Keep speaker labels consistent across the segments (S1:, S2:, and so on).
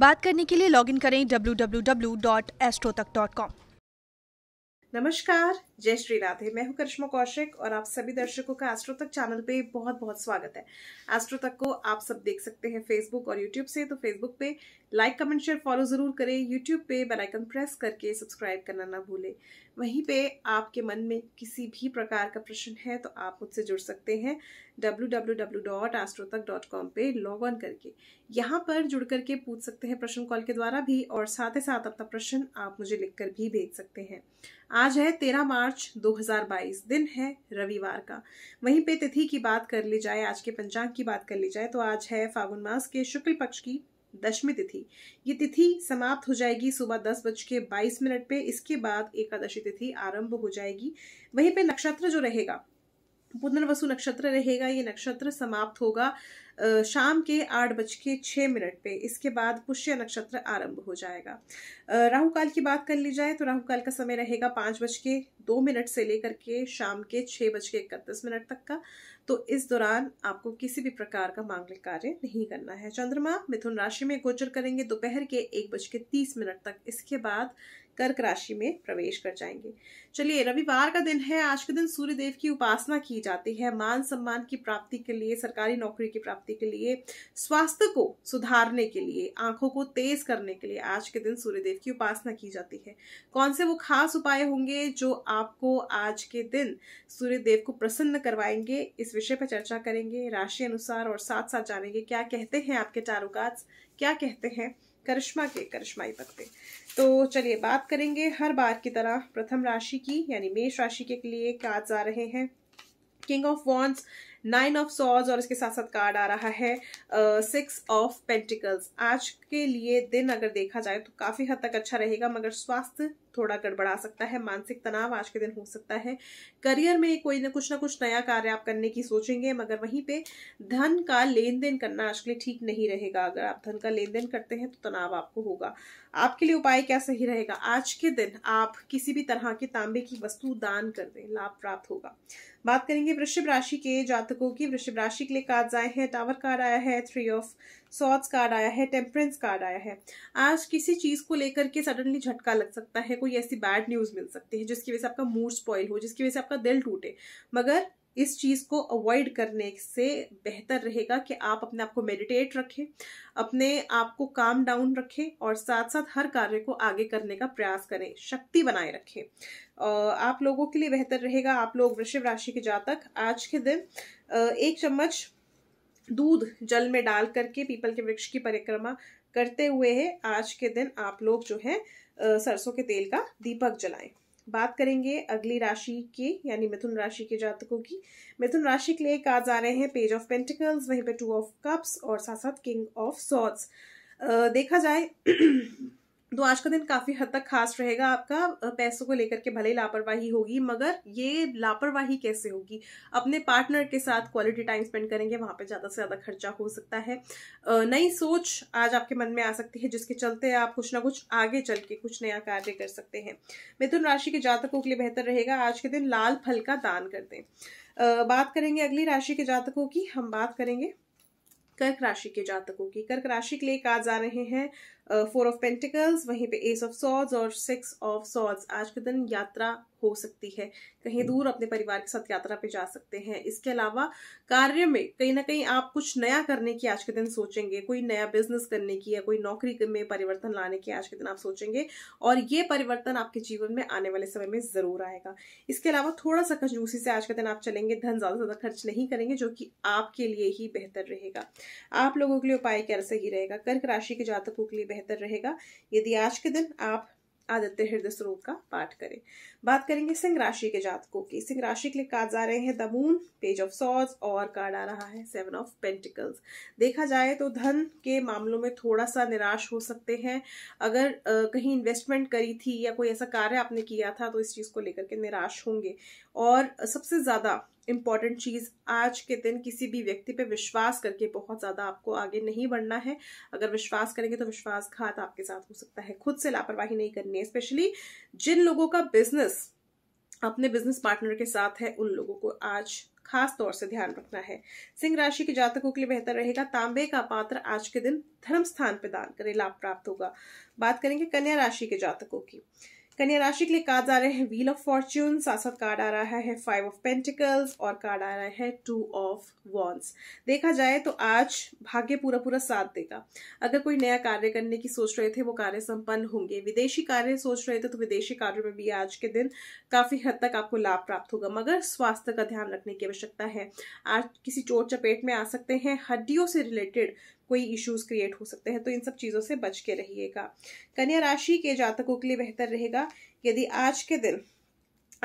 S1: बात करने के लिए लॉगिन करें डब्ल्यू नमस्कार जय श्री राधे मैं हूं करिश्मा कौशिक और आप सभी दर्शकों का एस्ट्रो तक चैनल पे बहुत बहुत स्वागत है एस्ट्रो तक को आप सब देख सकते हैं फेसबुक और यूट्यूब से तो फेसबुक पे लाइक कमेंट शेयर फॉलो जरूर करें यूट्यूब पे बेल आइकन प्रेस करके सब्सक्राइब करना ना भूलें वहीं पे आपके मन में किसी भी प्रकार का प्रश्न है तो आप मुझसे जुड़ सकते हैं www.astrotak.com पे लॉग ऑन करके यहाँ पर जुड़ करके पूछ सकते हैं प्रश्न कॉल के द्वारा भी और साथ ही साथ अपना प्रश्न आप मुझे लिखकर भी भेज सकते हैं आज है तेरह मार्च मार्च 2022 दिन है रविवार का वहीं पे तिथि की बात कर ली जाए आज के पंचांग की बात कर ली जाए तो आज है फागुन मास के शुक्ल पक्ष की दशमी तिथि ये तिथि समाप्त हो जाएगी सुबह दस बज के बाईस मिनट पे इसके बाद एकादशी तिथि आरंभ हो जाएगी वहीं पे नक्षत्र जो रहेगा पुनर्वसु नक्षत्र रहेगा ये नक्षत्र समाप्त होगा शाम के आठ बज के छः मिनट पे इसके बाद पुष्य नक्षत्र आरंभ हो जाएगा राहु काल की बात कर ली जाए तो राहु काल का समय रहेगा पाँच बज के दो मिनट से लेकर के शाम के छः बज के इकतीस मिनट तक का तो इस दौरान आपको किसी भी प्रकार का मांगलिक कार्य नहीं करना है चंद्रमा मिथुन राशि में गोचर करेंगे दोपहर के एक बज के तीस मिनट तक इसके बाद कर्क राशि में प्रवेश कर जाएंगे चलिए रविवार का दिन है आज के दिन सूर्य देव की उपासना की जाती है मान सम्मान की प्राप्ति के लिए सरकारी नौकरी की प्राप्ति के लिए स्वास्थ्य को सुधारने के लिए आंखों को तेज करने के लिए आज के दिन सूर्य देव की उपासना की जाती है कौन से वो खास उपाय होंगे जो आपको आज के दिन सूर्य देव को प्रसन्न करवाएंगे इस विषय पर चर्चा करेंगे राशि अनुसार और साथ साथ जानेंगे क्या कहते हैं आपके टारोकार्ड्स क्या कहते हैं करिश्मा के करिश्माई पत्ते तो चलिए बात करेंगे हर बार की तरह प्रथम राशि की यानी मेष राशि के लिए कार्ड जा रहे हैं king of wands nine of सॉज और इसके साथ साथ कार्ड आ रहा है सिक्स ऑफ पेंटिकल्स आज के लिए दिन अगर देखा जाए तो काफी हद तक अच्छा रहेगा मगर स्वास्थ्य थोड़ा गड़बड़ा सकता है मानसिक तनाव आज के दिन हो सकता है करियर में कोई ना कुछ ना कुछ नया कार्य आप करने की सोचेंगे मगर वहीं पे धन का लेन देन करना आज के लिए ठीक नहीं रहेगा अगर आप धन का लेन देन करते हैं तो तनाव आपको होगा आपके लिए उपाय क्या सही रहेगा आज के दिन आप किसी भी तरह के तांबे की वस्तु दान कर दें लाभ प्राप्त होगा बात करेंगे वृषभ राशि के जातकों की वृषभ राशि के लिए कार्ड आए हैं टावर कार्ड आया है थ्री ऑफ सॉट्स कार्ड आया है टेम्परेंस कार्ड आया है आज किसी चीज़ को लेकर के सडनली झटका लग सकता है कोई ऐसी बैड न्यूज़ मिल सकती है जिसकी वजह से आपका मूड स्पॉइल हो जिसकी वजह से आपका दिल टूटे मगर इस चीज़ को अवॉइड करने से बेहतर रहेगा कि आप अपने आप को मेडिटेट रखें अपने आप को काम डाउन रखें और साथ साथ हर कार्य को आगे करने का प्रयास करें शक्ति बनाए रखें आप लोगों के लिए बेहतर रहेगा आप लोग वृषभ राशि के जातक आज के दिन एक चम्मच दूध जल में डाल करके पीपल के वृक्ष की परिक्रमा करते हुए है आज के दिन आप लोग जो है सरसों के तेल का दीपक जलाएं बात करेंगे अगली राशि के यानी मिथुन राशि के जातकों की मिथुन राशि के लिए कार्ड आ रहे हैं पेज ऑफ पेंटिकल्स वहीं पे टू ऑफ कप्स और साथ साथ किंग ऑफ सॉट्स देखा जाए तो आज का दिन काफ़ी हद तक खास रहेगा आपका पैसों को लेकर के भले लापरवाही होगी मगर ये लापरवाही कैसे होगी अपने पार्टनर के साथ क्वालिटी टाइम स्पेंड करेंगे वहां पे ज़्यादा से ज़्यादा खर्चा हो सकता है नई सोच आज आपके मन में आ सकती है जिसके चलते आप कुछ ना कुछ आगे चल के कुछ नया कार्य कर सकते हैं मिथुन राशि के जातकों के लिए बेहतर रहेगा आज के दिन लाल फल का दान कर दें बात करेंगे अगली राशि के जातकों की हम बात करेंगे कर्क राशि के जातकों की कर्क राशि के लिए आज आ रहे हैं फोर ऑफ पेंटिकल्स वहीं पे एस ऑफ सॉर्ड्स और सिक्स ऑफ सॉर्ड्स आज के दिन यात्रा हो सकती है कहीं दूर अपने परिवार के साथ यात्रा पे जा सकते हैं इसके अलावा कार्य में कहीं ना कहीं आप कुछ नया करने की आज के दिन सोचेंगे कोई नया बिजनेस करने की या कोई नौकरी में परिवर्तन लाने की आज के दिन आप सोचेंगे और ये परिवर्तन आपके जीवन में आने वाले समय में जरूर आएगा इसके अलावा थोड़ा सा खजूसी से आज के दिन आप चलेंगे धन ज्यादा ज्यादा खर्च नहीं करेंगे जो कि आपके लिए ही बेहतर रहेगा आप लोगों के लिए उपाय कैसे ही रहेगा कर्क राशि के जातकों के लिए बेहतर रहेगा यदि आज के दिन आप आदित्य हृदय स्वरूप का पाठ करें बात करेंगे सिंह राशि के जातकों की सिंह राशि के लिए कार्ड आ रहे हैं द मून पेज ऑफ सॉज और कार्ड आ रहा है सेवन ऑफ पेंटिकल्स देखा जाए तो धन के मामलों में थोड़ा सा निराश हो सकते हैं अगर आ, कहीं इन्वेस्टमेंट करी थी या कोई ऐसा कार्य आपने किया था तो इस चीज़ को लेकर के निराश होंगे और सबसे ज़्यादा इम्पॉर्टेंट चीज़ आज के दिन किसी भी व्यक्ति पे विश्वास करके बहुत ज़्यादा आपको आगे नहीं बढ़ना है अगर विश्वास करेंगे तो विश्वासघात आपके साथ हो सकता है खुद से लापरवाही नहीं करनी है स्पेशली जिन लोगों का बिजनेस अपने बिजनेस पार्टनर के साथ है उन लोगों को आज खास तौर से ध्यान रखना है सिंह राशि के जातकों के लिए बेहतर रहेगा तांबे का पात्र आज के दिन धर्म स्थान पर दान करें लाभ प्राप्त होगा बात करेंगे कन्या राशि के जातकों की कन्या राशि के लिए कार्ड आ रहे हैं व्हील ऑफ फॉर्च्यून साथ साथ कार्ड आ रहा है फाइव ऑफ पेंटिकल्स और कार्ड आ रहा है टू ऑफ वॉन्स देखा जाए तो आज भाग्य पूरा पूरा साथ देगा अगर कोई नया कार्य करने की सोच रहे थे वो कार्य संपन्न होंगे विदेशी कार्य सोच रहे थे तो विदेशी कार्यों में भी आज के दिन काफी हद तक आपको लाभ प्राप्त होगा मगर स्वास्थ्य का ध्यान रखने की आवश्यकता है आज किसी चोट चपेट में आ सकते हैं हड्डियों से रिलेटेड कोई इश्यूज क्रिएट हो सकते हैं तो इन सब चीज़ों से बच के रहिएगा कन्या राशि के जातकों के लिए बेहतर रहेगा यदि आज के दिन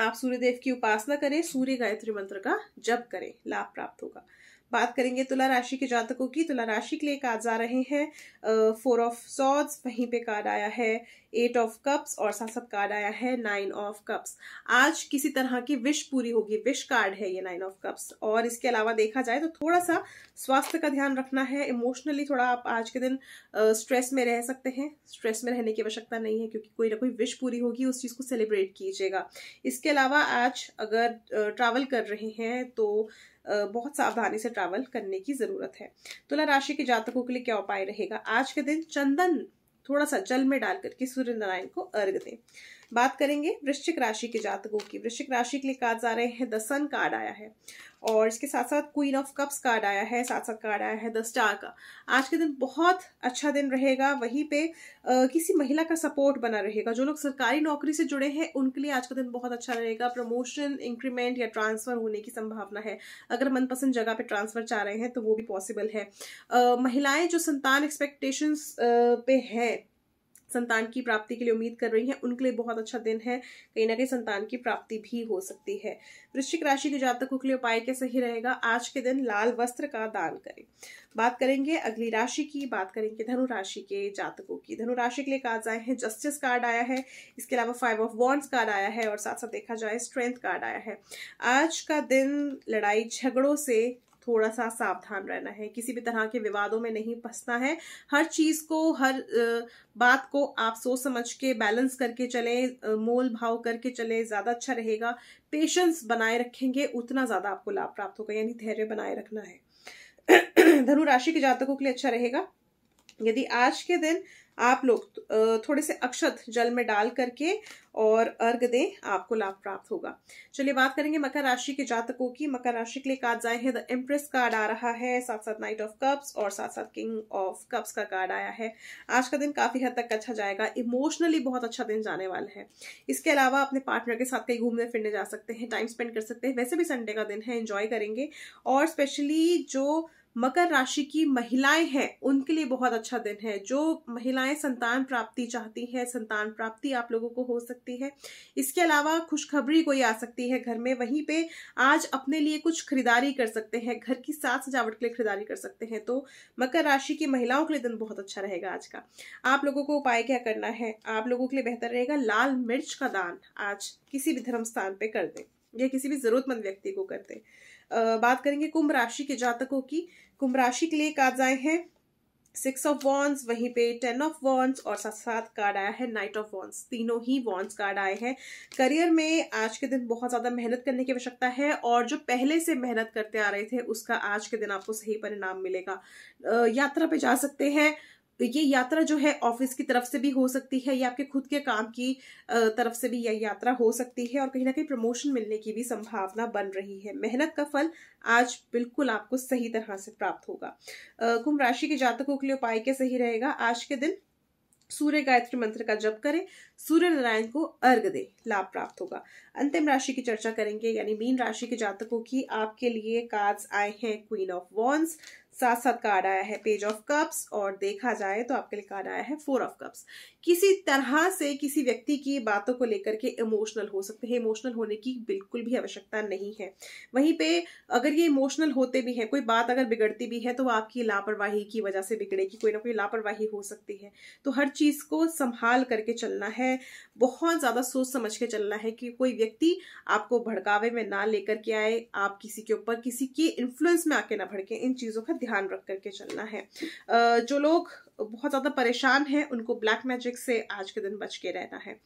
S1: आप सूर्यदेव की उपासना करें सूर्य गायत्री मंत्र का जप करें लाभ प्राप्त होगा बात करेंगे तुला राशि के जातकों की तुला राशि के लिए कार्ड आ रहे हैं फोर ऑफ सॉज वहीं पे कार्ड आया है एट ऑफ कप्स और साथ साथ कार्ड आया है नाइन ऑफ कप्स आज किसी तरह की विश पूरी होगी विश कार्ड है ये नाइन ऑफ कप्स और इसके अलावा देखा जाए तो थोड़ा सा स्वास्थ्य का ध्यान रखना है इमोशनली थोड़ा आप आज के दिन स्ट्रेस में रह सकते हैं स्ट्रेस में रहने की आवश्यकता नहीं है क्योंकि कोई ना कोई विश पूरी होगी उस चीज़ को सेलिब्रेट कीजिएगा इसके अलावा आज अगर ट्रैवल कर रहे हैं तो बहुत सावधानी से ट्रैवल करने की ज़रूरत है तुला राशि के जातकों के लिए क्या उपाय रहेगा आज के दिन चंदन थोड़ा सा जल में डाल करके सूर्य नारायण को अर्घ दें बात करेंगे वृश्चिक राशि के जातकों की वृश्चिक राशि के लिए कार्ड आ रहे हैं द सन कार्ड आया है और इसके साथ साथ क्वीन ऑफ कप्स कार्ड आया है साथ साथ कार्ड आया है द स्टार का आज के दिन बहुत अच्छा दिन रहेगा वहीं पे आ, किसी महिला का सपोर्ट बना रहेगा जो लोग सरकारी नौकरी से जुड़े हैं उनके लिए आज का दिन बहुत अच्छा रहेगा प्रमोशन इंक्रीमेंट या ट्रांसफर होने की संभावना है अगर मनपसंद जगह पे ट्रांसफर चाह रहे हैं तो वो भी पॉसिबल है आ, महिलाएं जो संतान एक्सपेक्टेशंस पे हैं संतान की प्राप्ति के लिए उम्मीद कर रही हैं उनके लिए बहुत अच्छा दिन है कहीं ना कहीं संतान की प्राप्ति भी हो सकती है वृश्चिक राशि के जातकों के लिए उपाय क्या सही रहेगा आज के दिन लाल वस्त्र का दान करें बात करेंगे अगली राशि की बात करेंगे धनु राशि के जातकों की धनु राशि के लिए कार्ड आए हैं जस्टिस कार्ड आया है इसके अलावा फाइव ऑफ वॉन्ड्स कार्ड आया है और साथ साथ देखा जाए स्ट्रेंथ कार्ड आया है आज का दिन लड़ाई झगड़ों से थोड़ा सा सावधान रहना है किसी भी तरह के विवादों में नहीं फंसना है हर चीज को हर बात को आप सोच समझ के बैलेंस करके चले मोल भाव करके चले ज्यादा अच्छा रहेगा पेशेंस बनाए रखेंगे उतना ज्यादा आपको लाभ प्राप्त होगा यानी धैर्य बनाए रखना है धनु राशि के जातकों के लिए अच्छा रहेगा यदि आज के दिन आप लोग थोड़े से अक्षत जल में डाल करके और अर्घ दें आपको लाभ प्राप्त होगा चलिए बात करेंगे मकर राशि के जातकों की मकर राशि के लिए कार्ड जाए हैं द एम्प्रेस कार्ड आ रहा है साथ साथ नाइट ऑफ कप्स और साथ साथ किंग ऑफ कप्स का कार्ड आया है आज का दिन काफी हद तक अच्छा जाएगा इमोशनली बहुत अच्छा दिन जाने वाला है इसके अलावा अपने पार्टनर के साथ कहीं घूमने फिरने जा सकते हैं टाइम स्पेंड कर सकते हैं वैसे भी संडे का दिन है इंजॉय करेंगे और स्पेशली जो मकर राशि की महिलाएं हैं उनके लिए बहुत अच्छा दिन है जो महिलाएं संतान प्राप्ति चाहती हैं संतान प्राप्ति आप लोगों को हो सकती है इसके अलावा खुशखबरी कोई आ सकती है घर में वहीं पे आज अपने लिए कुछ खरीदारी कर सकते हैं घर की साज सजावट के लिए खरीदारी कर सकते हैं तो मकर राशि की महिलाओं के लिए दिन बहुत अच्छा रहेगा आज का आप लोगों को उपाय क्या करना है आप लोगों के लिए बेहतर रहेगा लाल मिर्च का दान आज किसी भी धर्म स्थान पर कर दें या किसी भी जरूरतमंद व्यक्ति को कर दें बात करेंगे कुंभ राशि के जातकों की कुंभ राशि के लिए कार्ड आए हैं सिक्स ऑफ वॉन्स वहीं पे टेन ऑफ वॉन्स और साथ साथ कार्ड आया है नाइट ऑफ वॉन्स तीनों ही वॉन्स कार्ड आए हैं करियर में आज के दिन बहुत ज़्यादा मेहनत करने की आवश्यकता है और जो पहले से मेहनत करते आ रहे थे उसका आज के दिन आपको सही परिणाम मिलेगा यात्रा पे जा सकते हैं तो ये यात्रा जो है ऑफिस की तरफ से भी हो सकती है या आपके खुद के काम की तरफ से भी यह यात्रा हो सकती है और कहीं ना कहीं प्रमोशन मिलने की भी संभावना बन रही है मेहनत का फल आज बिल्कुल आपको सही तरह से प्राप्त होगा कुंभ राशि के जातकों के लिए उपाय क्या सही रहेगा आज के दिन सूर्य गायत्री मंत्र का जप करें सूर्य नारायण को अर्घ दे लाभ प्राप्त होगा अंतिम राशि की चर्चा करेंगे यानी मीन राशि के जातकों की आपके लिए कार्ड्स आए हैं क्वीन ऑफ वॉन्स साथ साथ कार्ड आया है पेज ऑफ कप्स और देखा जाए तो आपके लिए कार्ड आया है फोर ऑफ कप्स किसी तरह से किसी व्यक्ति की बातों को लेकर के इमोशनल हो सकते हैं इमोशनल होने की बिल्कुल भी आवश्यकता नहीं है वहीं पे अगर ये इमोशनल होते भी हैं कोई बात अगर बिगड़ती भी है तो आपकी लापरवाही की वजह से बिगड़ेगी कोई ना कोई लापरवाही हो सकती है तो हर चीज़ को संभाल करके चलना है बहुत ज़्यादा सोच समझ के चलना है कि कोई व्यक्ति आपको भड़कावे में ना लेकर के आए आप किसी के ऊपर किसी के इन्फ्लुएंस में आके ना भड़के इन चीज़ों का ध्यान रख करके चलना है जो लोग बहुत ज़्यादा परेशान हैं उनको ब्लैक मैजिक से आज के दिन बच के रहना है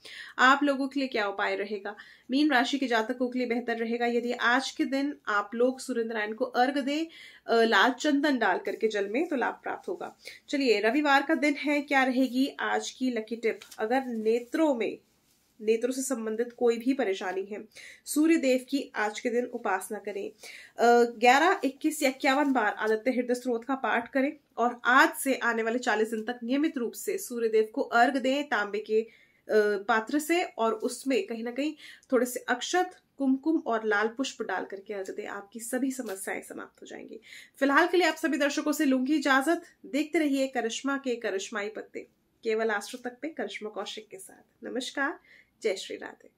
S1: आप लोगों के लिए क्या उपाय रहेगा मीन राशि के जातकों के लिए बेहतर रहेगा यदि आज के दिन आप लोग सूर्य नारायण को अर्घ दें लाल चंदन डाल करके जल में तो लाभ प्राप्त होगा चलिए रविवार का दिन है क्या रहेगी आज की लकी टिप अगर नेत्रों में नेत्रों से संबंधित कोई भी परेशानी है सूर्य देव की आज के दिन उपासना करें ग्यारह इक्कीस या इक्यावन बार आदित्य हृदय स्रोत का पाठ करें और आज से आने वाले चालीस दिन तक नियमित रूप से सूर्य देव को अर्घ दें तांबे के पात्र से और उसमें कहीं ना कहीं थोड़े से अक्षत कुमकुम और लाल पुष्प डाल करके अर्घ दें आपकी सभी समस्याएं समाप्त हो जाएंगी फिलहाल के लिए आप सभी दर्शकों से लूंगी इजाजत देखते रहिए करिश्मा के करिश्माई पत्ते केवल आश्र तक पे करिश्मा कौशिक के साथ नमस्कार जय श्री राधे